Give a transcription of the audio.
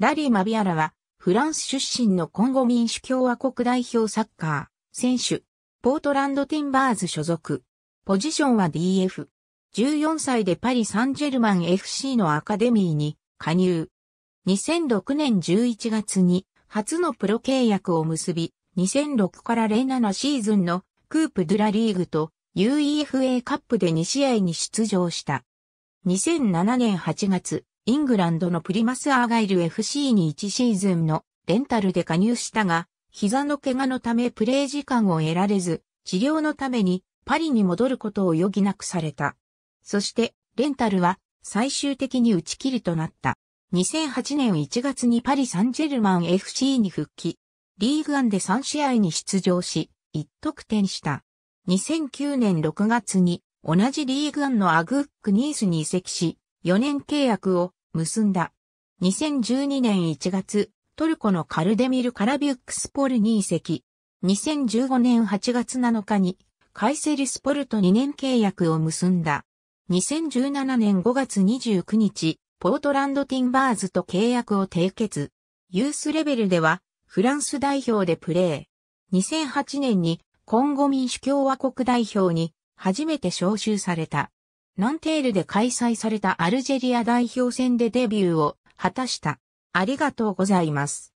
ラリー・マビアラは、フランス出身のコンゴ民主共和国代表サッカー、選手、ポートランド・ティンバーズ所属。ポジションは DF。14歳でパリ・サンジェルマン FC のアカデミーに加入。2006年11月に初のプロ契約を結び、2006から07シーズンのクープ・ドゥ・ラリーグと UEFA カップで2試合に出場した。2007年8月、イングランドのプリマス・アーガイル FC に1シーズンのレンタルで加入したが、膝の怪我のためプレー時間を得られず、治療のためにパリに戻ることを余儀なくされた。そして、レンタルは最終的に打ち切りとなった。2008年1月にパリ・サンジェルマン FC に復帰。リーグ1で3試合に出場し、1得点した。2009年6月に同じリーグ1のアグック・ニースに移籍し、4年契約を結んだ。2012年1月、トルコのカルデミル・カラビュックスポルに移籍。2015年8月7日にカイセリスポルと2年契約を結んだ。2017年5月29日、ポートランドティンバーズと契約を締結。ユースレベルではフランス代表でプレー。2008年にコンゴ民主共和国代表に初めて招集された。ナンテールで開催されたアルジェリア代表戦でデビューを果たした。ありがとうございます。